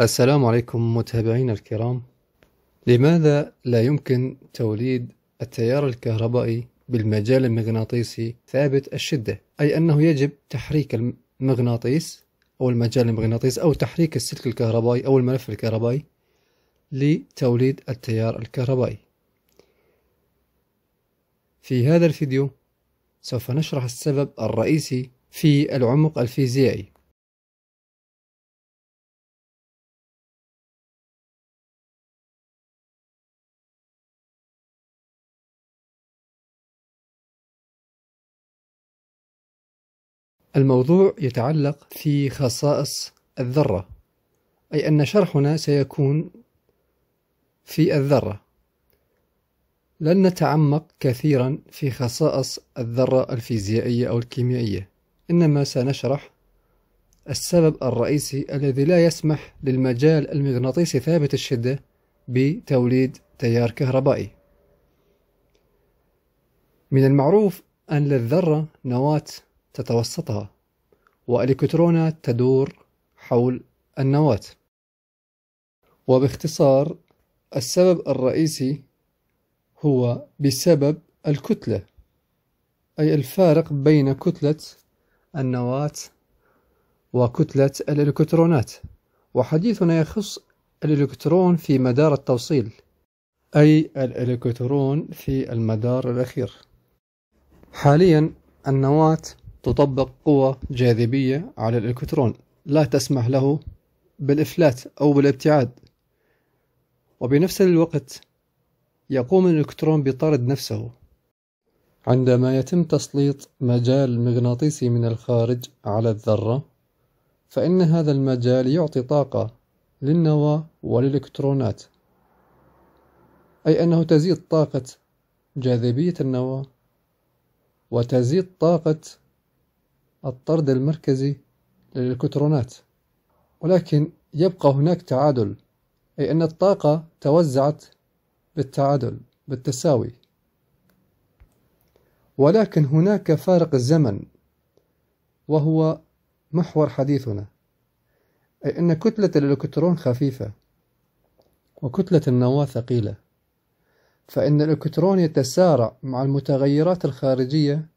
السلام عليكم متابعينا الكرام لماذا لا يمكن توليد التيار الكهربائي بالمجال المغناطيسي ثابت الشدة أي أنه يجب تحريك المغناطيس أو المجال المغناطيس أو تحريك السلك الكهربائي أو الملف الكهربائي لتوليد التيار الكهربائي في هذا الفيديو سوف نشرح السبب الرئيسي في العمق الفيزيائي الموضوع يتعلق في خصائص الذرة أي أن شرحنا سيكون في الذرة لن نتعمق كثيرا في خصائص الذرة الفيزيائية أو الكيميائية إنما سنشرح السبب الرئيسي الذي لا يسمح للمجال المغناطيسي ثابت الشدة بتوليد تيار كهربائي من المعروف أن للذرة نواة تتوسطها وإلكترونات تدور حول النواة وباختصار السبب الرئيسي هو بسبب الكتلة أي الفارق بين كتلة النواة وكتلة الإلكترونات وحديثنا يخص الإلكترون في مدار التوصيل أي الإلكترون في المدار الأخير حاليا النواة تطبق قوى جاذبية على الإلكترون لا تسمح له بالإفلات أو بالابتعاد وبنفس الوقت يقوم الإلكترون بطرد نفسه عندما يتم تسليط مجال مغناطيسي من الخارج على الذرة فإن هذا المجال يعطي طاقة للنواة وللإلكترونات أي أنه تزيد طاقة جاذبية النواة وتزيد طاقة الطرد المركزي للإلكترونات ولكن يبقى هناك تعادل أي أن الطاقة توزعت بالتعادل بالتساوي ولكن هناك فارق الزمن وهو محور حديثنا أي أن كتلة الإلكترون خفيفة وكتلة النواة ثقيلة فإن الإلكترون يتسارع مع المتغيرات الخارجية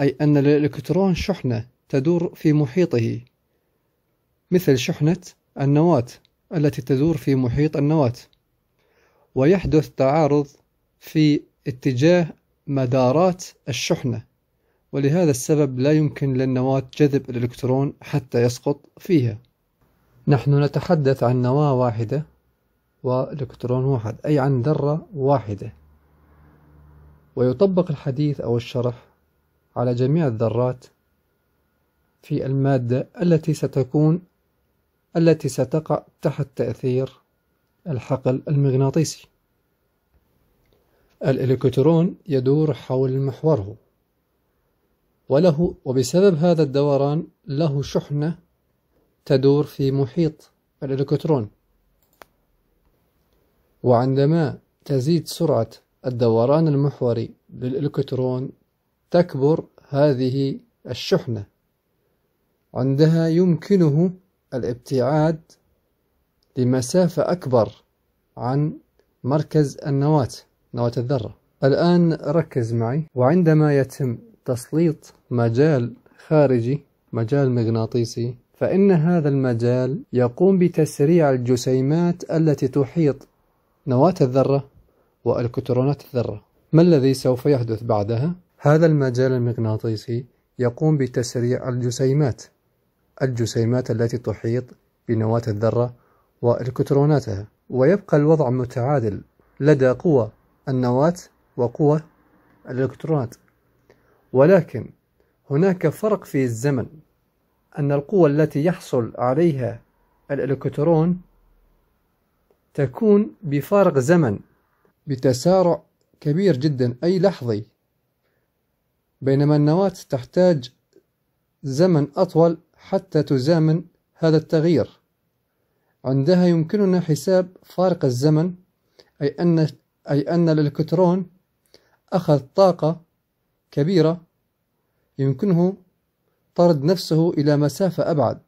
أي أن الإلكترون شحنة تدور في محيطه مثل شحنة النواة التي تدور في محيط النواة ويحدث تعارض في اتجاه مدارات الشحنة ولهذا السبب لا يمكن للنواة جذب الإلكترون حتى يسقط فيها نحن نتحدث عن نواة واحدة وإلكترون واحد أي عن ذرة واحدة ويطبق الحديث أو الشرح على جميع الذرات في المادة التي ستكون التي ستقع تحت تأثير الحقل المغناطيسي الإلكترون يدور حول محوره وله وبسبب هذا الدوران له شحنة تدور في محيط الإلكترون وعندما تزيد سرعة الدوران المحوري للإلكترون تكبر هذه الشحنة عندها يمكنه الابتعاد لمسافة أكبر عن مركز النواة نواة الذرة الآن ركز معي وعندما يتم تسليط مجال خارجي مجال مغناطيسي فإن هذا المجال يقوم بتسريع الجسيمات التي تحيط نواة الذرة وإلكترونات الذرة ما الذي سوف يحدث بعدها؟ هذا المجال المغناطيسي يقوم بتسريع الجسيمات الجسيمات التي تحيط بنواة الذرة وإلكتروناتها ويبقى الوضع متعادل لدى قوى النواة وقوى الإلكترونات ولكن هناك فرق في الزمن أن القوة التي يحصل عليها الإلكترون تكون بفارق زمن بتسارع كبير جدا أي لحظي بينما النواة تحتاج زمن أطول حتى تزامن هذا التغيير عندها يمكننا حساب فارق الزمن أي أن, أي أن الإلكترون أخذ طاقة كبيرة يمكنه طرد نفسه إلى مسافة أبعد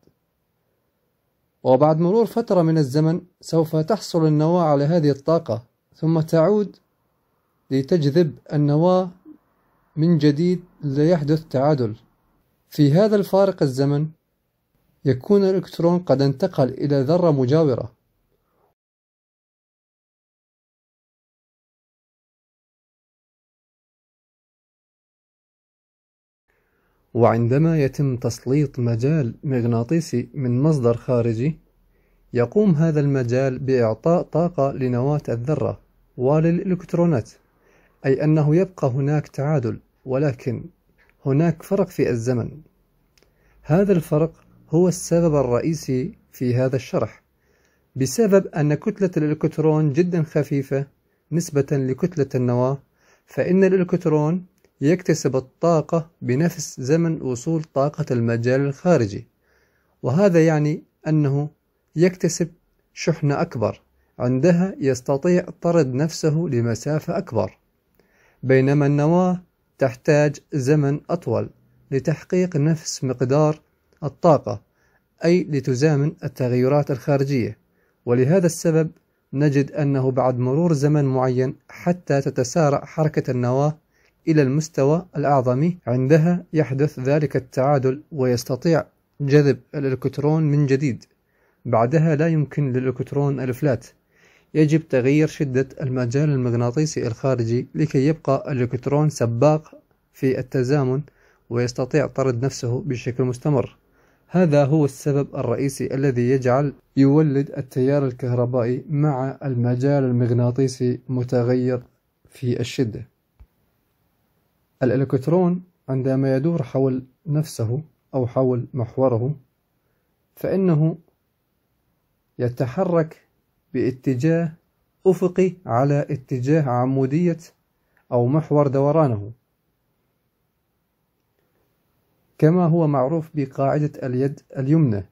وبعد مرور فترة من الزمن سوف تحصل النواة على هذه الطاقة ثم تعود لتجذب النواة من جديد ليحدث تعادل في هذا الفارق الزمن يكون الإلكترون قد انتقل إلى ذرة مجاورة وعندما يتم تسليط مجال مغناطيسي من مصدر خارجي يقوم هذا المجال بإعطاء طاقة لنواة الذرة وللإلكترونات أي أنه يبقى هناك تعادل ولكن هناك فرق في الزمن هذا الفرق هو السبب الرئيسي في هذا الشرح بسبب أن كتلة الإلكترون جدا خفيفة نسبة لكتلة النواة فإن الإلكترون يكتسب الطاقة بنفس زمن وصول طاقة المجال الخارجي وهذا يعني أنه يكتسب شحنة أكبر عندها يستطيع طرد نفسه لمسافة أكبر بينما النواة تحتاج زمن أطول لتحقيق نفس مقدار الطاقة أي لتزامن التغيرات الخارجية ولهذا السبب نجد أنه بعد مرور زمن معين حتى تتسارع حركة النواة إلى المستوى الأعظم عندها يحدث ذلك التعادل ويستطيع جذب الإلكترون من جديد بعدها لا يمكن للإلكترون الإفلات يجب تغيير شدة المجال المغناطيسي الخارجي لكي يبقى الإلكترون سباق في التزامن ويستطيع طرد نفسه بشكل مستمر هذا هو السبب الرئيسي الذي يجعل يولد التيار الكهربائي مع المجال المغناطيسي متغير في الشدة الإلكترون عندما يدور حول نفسه أو حول محوره فإنه يتحرك باتجاه أفقي على اتجاه عمودية أو محور دورانه كما هو معروف بقاعدة اليد اليمنى